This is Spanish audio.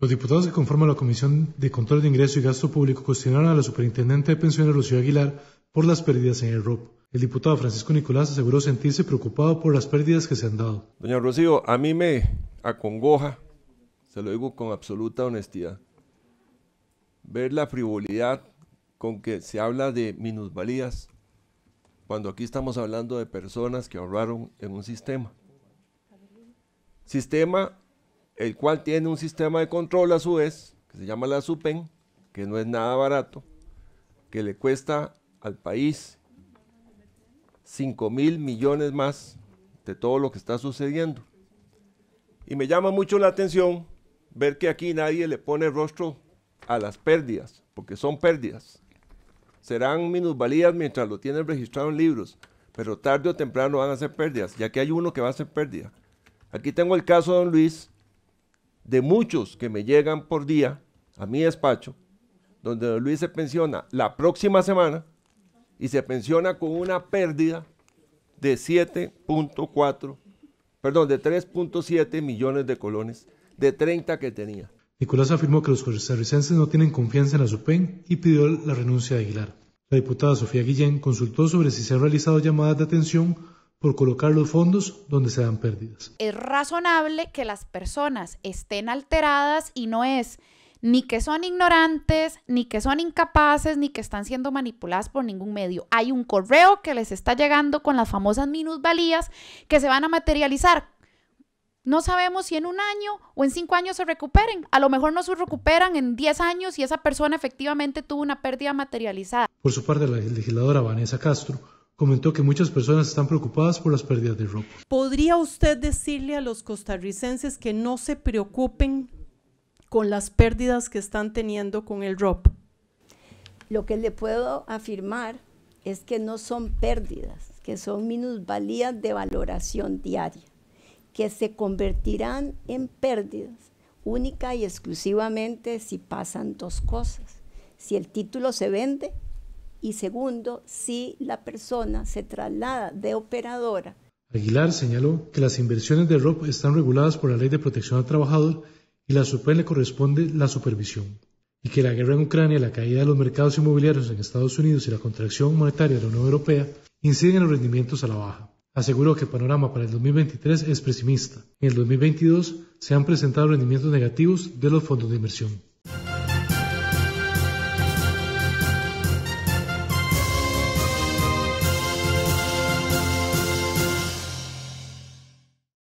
Los diputados que conforman la Comisión de Control de Ingreso y Gasto Público cuestionaron a la Superintendente de Pensiones Rocío Aguilar por las pérdidas en el ROP. El diputado Francisco Nicolás aseguró sentirse preocupado por las pérdidas que se han dado. Doña Rocío, a mí me acongoja, se lo digo con absoluta honestidad, ver la frivolidad con que se habla de minusvalías cuando aquí estamos hablando de personas que ahorraron en un sistema. Sistema el cual tiene un sistema de control a su vez, que se llama la SUPEN, que no es nada barato, que le cuesta al país 5 mil millones más de todo lo que está sucediendo. Y me llama mucho la atención ver que aquí nadie le pone rostro a las pérdidas, porque son pérdidas. Serán minusvalías mientras lo tienen registrado en libros, pero tarde o temprano van a ser pérdidas, ya que hay uno que va a ser pérdida. Aquí tengo el caso de don Luis, de muchos que me llegan por día a mi despacho, donde Luis se pensiona la próxima semana y se pensiona con una pérdida de 7.4, perdón, de 3.7 millones de colones de 30 que tenía. Nicolás afirmó que los costarricenses no tienen confianza en la SUPEN y pidió la renuncia de Aguilar. La diputada Sofía Guillén consultó sobre si se han realizado llamadas de atención por colocar los fondos donde se dan pérdidas. Es razonable que las personas estén alteradas y no es ni que son ignorantes, ni que son incapaces, ni que están siendo manipuladas por ningún medio. Hay un correo que les está llegando con las famosas minusvalías que se van a materializar. No sabemos si en un año o en cinco años se recuperen. A lo mejor no se recuperan en diez años y esa persona efectivamente tuvo una pérdida materializada. Por su parte, la legisladora Vanessa Castro comentó que muchas personas están preocupadas por las pérdidas de ropa. ¿Podría usted decirle a los costarricenses que no se preocupen con las pérdidas que están teniendo con el ropa? Lo que le puedo afirmar es que no son pérdidas, que son minusvalías de valoración diaria, que se convertirán en pérdidas única y exclusivamente si pasan dos cosas. Si el título se vende y segundo, si la persona se traslada de operadora. Aguilar señaló que las inversiones de ROP están reguladas por la Ley de Protección al Trabajador y la SUPEN le corresponde la supervisión, y que la guerra en Ucrania, la caída de los mercados inmobiliarios en Estados Unidos y la contracción monetaria de la Unión Europea inciden en los rendimientos a la baja. Aseguró que el panorama para el 2023 es pesimista. En el 2022 se han presentado rendimientos negativos de los fondos de inversión.